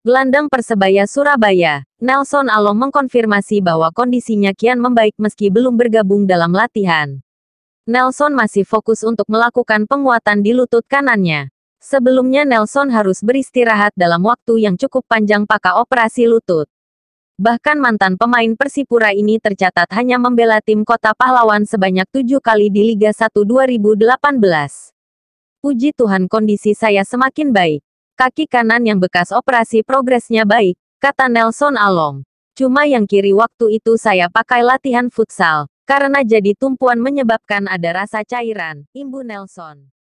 Gelandang Persebaya Surabaya, Nelson Alom mengkonfirmasi bahwa kondisinya kian membaik meski belum bergabung dalam latihan. Nelson masih fokus untuk melakukan penguatan di lutut kanannya. Sebelumnya Nelson harus beristirahat dalam waktu yang cukup panjang pakai operasi lutut. Bahkan mantan pemain Persipura ini tercatat hanya membela tim kota pahlawan sebanyak tujuh kali di Liga 1 2018. Puji Tuhan kondisi saya semakin baik. Kaki kanan yang bekas operasi progresnya baik, kata Nelson Along. Cuma yang kiri waktu itu saya pakai latihan futsal, karena jadi tumpuan menyebabkan ada rasa cairan, imbu Nelson.